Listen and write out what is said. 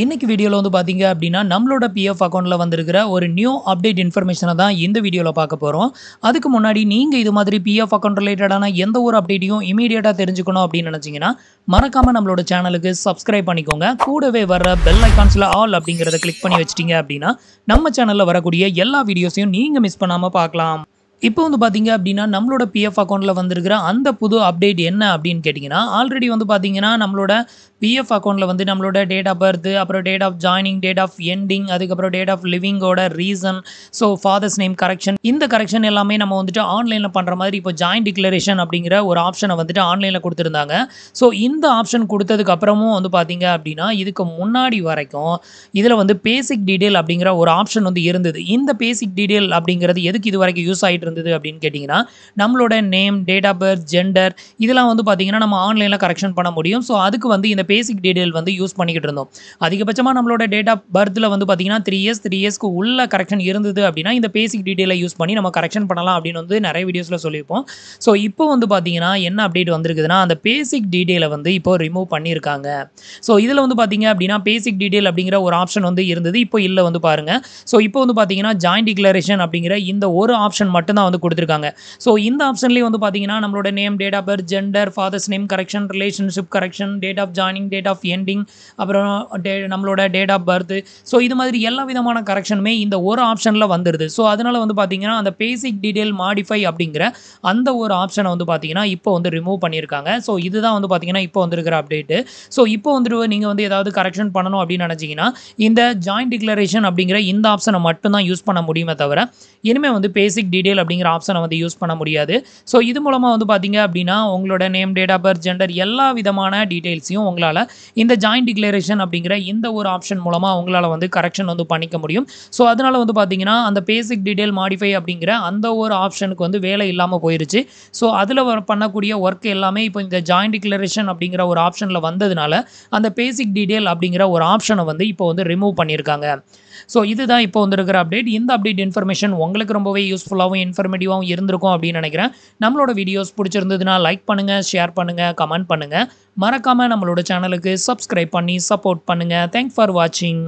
இன்றைக்கி வீடியோவில் வந்து பார்த்திங்க அப்படின்னா நம்மளோட பிஎஃப் அக்கௌண்ட்டில் வந்திருக்கிற ஒரு நியூ அப்டேட் இன்ஃபர்மேஷனை தான் இந்த வீடியோவில் பார்க்க போகிறோம் அதுக்கு முன்னாடி நீங்கள் இது மாதிரி பிஎஃப் அக்கௌண்ட் ரிலேட்டடான எந்த ஒரு அப்டேட்டையும் இமீடியட்டாக தெரிஞ்சுக்கணும் அப்படின்னு நினச்சிங்கன்னா மறக்காமல் நம்மளோட சேனலுக்கு சப்ஸ்கிரைப் பண்ணிக்கோங்க கூடவே வர பெல் ஐக்கான்ஸில் ஆல் அப்படிங்கிறத கிளிக் பண்ணி வச்சிட்டிங்க அப்படின்னா நம்ம சேனலில் வரக்கூடிய எல்லா வீடியோஸையும் நீங்கள் மிஸ் பண்ணாமல் பார்க்கலாம் இப்போ வந்து பார்த்தீங்க அப்படின்னா நம்மளோட பிஎஃப் அக்கௌண்ட்டில் வந்திருக்கிற அந்த புது அப்டேட் என்ன அப்படின்னு கேட்டிங்கன்னா ஆல்ரெடி வந்து பார்த்தீங்கன்னா நம்மளோட பிஎஃப் அக்கௌண்ட்டில் வந்து நம்மளோட டேட் ஆஃப் பர்த் அப்புறம் date of joining date of ending அதுக்கப்புறம் டேட் ஆஃப் லிவிங்கோட reason so father's name correction இந்த கரெக்ஷன் எல்லாமே நம்ம வந்துட்டு ஆன்லைனில் பண்ணுற மாதிரி இப்போ ஜாயின் டிக்ளரேஷன் அப்படிங்கிற ஒரு ஆப்ஷனை வந்துட்டு ஆன்லைனில் கொடுத்துருந்தாங்க ஸோ இந்த ஆப்ஷன் கொடுத்ததுக்கப்புறமும் வந்து பார்த்தீங்க அப்படின்னா இதுக்கு முன்னாடி வரைக்கும் இதில் வந்து பேசிக் டீடைல் அப்படிங்கிற ஒரு ஆப்ஷன் வந்து இருந்தது இந்த பேசிக் டீடைல் அப்படிங்கிறது எதுக்கு இது வரைக்கும் யூஸ் ஆகிட்டு இருந்தது அப்படின்னு கேட்டிங்கன்னா நம்மளோட name date of birth gender இதெல்லாம் வந்து பார்த்திங்கன்னா நம்ம ஆன்லைனில் கரெக்ஷன் பண்ண முடியும் ஸோ அதுக்கு வந்து இந்த பேசிக் டீடைல் வந்து யூஸ் பண்ணிக்கிட்டு இருந்தோம் அதிகபட்சமாக நம்மளோட டேட் ஆஃப் பர்த்தில் வந்து பார்த்திங்கன்னா த்ரீ இயர்ஸ் த்ரீ இயர்ஸ்க்கு உள்ள கரெக்ஷன் இருந்தது அப்படின்னா இந்த பேசிக் டீடைலை யூஸ் பண்ணி நம்ம கரெக்ஷன் பண்ணலாம் அப்படின்னு வந்து நிறைய வீடியோஸில் சொல்லியிருப்போம் ஸோ இப்போ வந்து பார்த்திங்கன்னா என்ன அப்டேட் வந்திருக்குதுன்னா அந்த பேசிக் டீடைலை வந்து இப்போ ரிமூவ் பண்ணியிருக்காங்க ஸோ இதில் வந்து பார்த்திங்க அப்படின்னா பேசிக் டீடைல் அப்படிங்கிற ஒரு ஆப்ஷன் வந்து இருந்தது இப்போ இல்லை வந்து பாருங்கள் ஸோ இப்போ வந்து பார்த்திங்கன்னா ஜாயின் டிக்ளரேஷன் அப்படிங்கிற இந்த ஒரு ஆப்ஷன் மட்டும் தான் வந்து கொடுத்துருக்காங்க ஸோ இந்த ஆப்ஷன்லேயே வந்து பார்த்தீங்கன்னா நம்மளோட name date of birth gender father's name correction relationship correction date of joining date of ending அப்புறம் டே நம்மளோட டேட் ஆஃப் பர்த் ஸோ இது மாதிரி எல்லா விதமான கரெக்ஷனுமே இந்த ஒரு ஆப்ஷனில் வந்துடுது ஸோ அதனால் வந்து பார்த்தீங்கன்னா அந்த பேசிக் டீடைல் மாடிஃபை அப்படிங்கிற அந்த ஒரு ஆப்ஷனை வந்து பார்த்தீங்கன்னா இப்போ வந்து ரிமூவ் பண்ணியிருக்காங்க ஸோ இதுதான் வந்து பார்த்தீங்கன்னா இப்போ வந்துருக்கிற அப்டேட்டு ஸோ இப்போ வந்துட்டு நீங்கள் வந்து ஏதாவது கரெக்ஷன் பண்ணணும் அப்படின்னு நினச்சிங்கன்னா இந்த ஜாயின்ட் டிக்ளரேஷன் அப்படிங்கிற இந்த ஆப்ஷனை மட்டும்தான் யூஸ் பண்ண முடியுமே தவிர இனிமேல் வந்து பேசிக் டீட்டெயில் அப்படிங்கிற ஆப்ஷனை வந்து யூஸ் பண்ண முடியாது ஸோ இது மூலமாக வந்து பார்த்தீங்க அப்படின்னா உங்களோட name date of birth gender எல்லா விதமான டீட்டெயில்ஸையும் உங்களால் இந்த ஜாயின்ட் டிக்ளரேஷன் அப்படிங்கிற இந்த ஒரு ஆப்ஷன் மூலமாக உங்களால் வந்து கரெக்ஷன் வந்து பண்ணிக்க முடியும் ஸோ அதனால் வந்து பார்த்தீங்கன்னா அந்த பேசிக் டீட்டெயில் மாடிஃபை அப்படிங்கிற அந்த ஒரு ஆப்ஷனுக்கு வந்து வேலை இல்லாமல் போயிருச்சு ஸோ அதில் பண்ணக்கூடிய ஒர்க் எல்லாமே இப்போ இந்த ஜாயின்ட் டிக்ளரேஷன் அப்படிங்கிற ஒரு ஆப்ஷனில் வந்ததுனால அந்த பேசிக் டீட்டெயில் அப்படிங்கிற ஒரு ஆப்ஷனை வந்து இப்போ வந்து ரிமூவ் பண்ணியிருக்காங்க ஸோ இதுதான் இப்போ வந்திருக்கிற அப்டேட் இந்த அப்டேட் இன்ஃபர்மேஷன் உங்களுக்கு ரொம்பவே யூஸ்ஃபுல்லாகவும் இன்ஃபர்மேட்டிவாகவும் இருந்திருக்கும் அப்படின்னு நினைக்கிறேன் நம்மளோட வீடியோஸ் பிடிச்சிருந்ததுன்னா லைக் பண்ணுங்கள் ஷேர் பண்ணுங்கள் கமெண்ட் பண்ணுங்கள் மறக்காமல் நம்மளோட சேனலுக்கு சப்ஸ்கிரைப் பண்ணி சப்போர்ட் பண்ணுங்கள் தேங்க்ஸ் ஃபார் வாட்சிங்